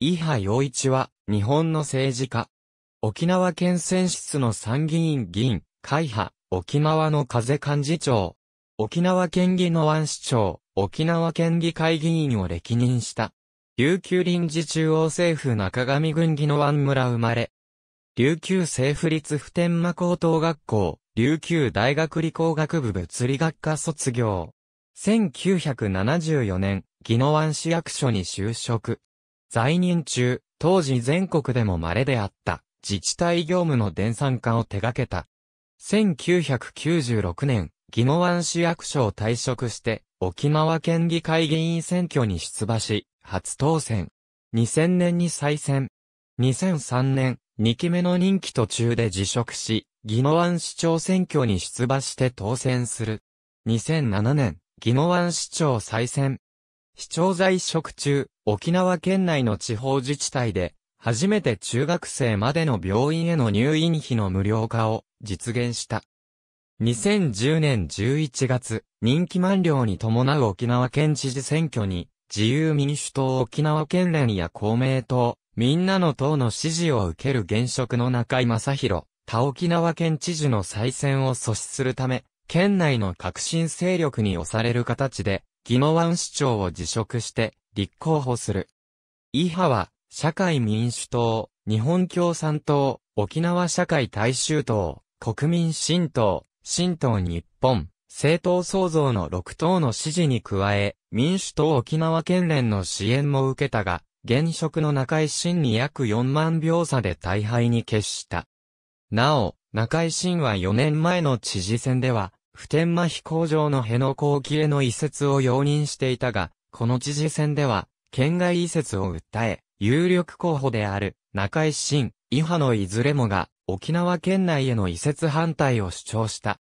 伊波洋一は、日本の政治家。沖縄県選出の参議院議員、会派、沖縄の風幹事長。沖縄県議の安市長、沖縄県議会議員を歴任した。琉球臨時中央政府中上郡議の湾村生まれ。琉球政府立普天間高等学校、琉球大学理工学部物理学科卒業。1974年、宜野湾市役所に就職。在任中、当時全国でも稀であった、自治体業務の電算化を手掛けた。1996年、宜野湾市役所を退職して、沖縄県議会議員選挙に出馬し、初当選。2000年に再選。2003年、2期目の任期途中で辞職し、宜野湾市長選挙に出馬して当選する。2007年、宜野湾市長再選。市長在職中、沖縄県内の地方自治体で、初めて中学生までの病院への入院費の無料化を実現した。2010年11月、任期満了に伴う沖縄県知事選挙に、自由民主党沖縄県連や公明党、みんなの党の支持を受ける現職の中井正宏、他沖縄県知事の再選を阻止するため、県内の革新勢力に押される形で、宜野湾市長を辞職して立候補する。イハは、社会民主党、日本共産党、沖縄社会大衆党、国民新党、新党日本、政党創造の6党の支持に加え、民主党沖縄県連の支援も受けたが、現職の中井新に約4万票差で大敗に決した。なお、中井新は4年前の知事選では、普天間飛行場の辺野古沖への移設を容認していたが、この知事選では、県外移設を訴え、有力候補である、中井新、伊波のいずれもが、沖縄県内への移設反対を主張した。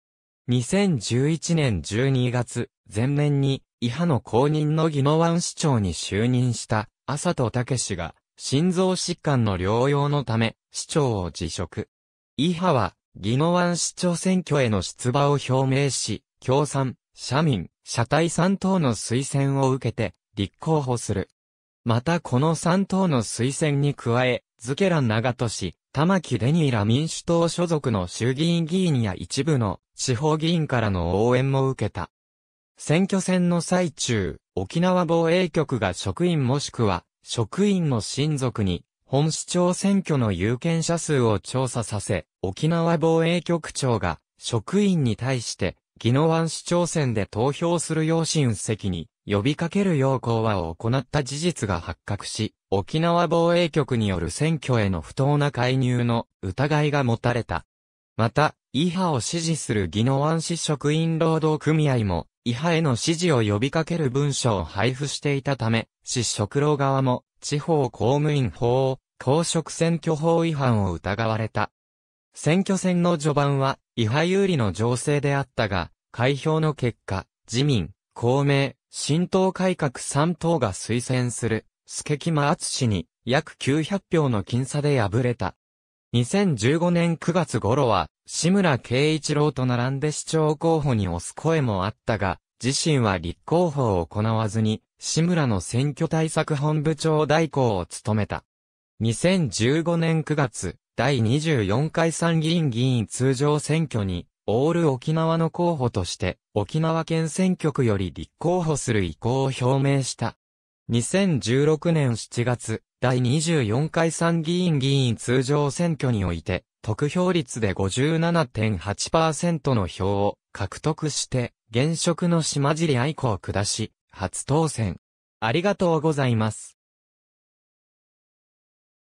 2011年12月、前年に、伊波の公認の宜野湾市長に就任した、麻戸武氏が、心臓疾患の療養のため、市長を辞職。伊波は、宜野湾市長選挙への出馬を表明し、共産、社民、社体3党の推薦を受けて、立候補する。またこの3党の推薦に加え、ズケラン長都市、玉木デニーラ民主党所属の衆議院議員や一部の地方議員からの応援も受けた。選挙戦の最中、沖縄防衛局が職員もしくは職員の親族に本市長選挙の有権者数を調査させ、沖縄防衛局長が、職員に対して、宜野湾市長選で投票する要請。席に呼びかける要項は行った事実が発覚し、沖縄防衛局による選挙への不当な介入の疑いが持たれた。また、違派を支持する宜野湾市職員労働組合も、違派への支持を呼びかける文書を配布していたため、市職労側も、地方公務員法、公職選挙法違反を疑われた。選挙戦の序盤は、違反有利の情勢であったが、開票の結果、自民、公明、新党改革3党が推薦する、助木アツ氏に、約900票の僅差で敗れた。2015年9月頃は、志村慶一郎と並んで市長候補に押す声もあったが、自身は立候補を行わずに、志村の選挙対策本部長代行を務めた。2015年9月、第24回参議院議員通常選挙に、オール沖縄の候補として、沖縄県選挙区より立候補する意向を表明した。2016年7月、第24回参議院議員通常選挙において、得票率で57.8%の票を獲得して、現職の島尻愛子を下し、初当選。ありがとうございます。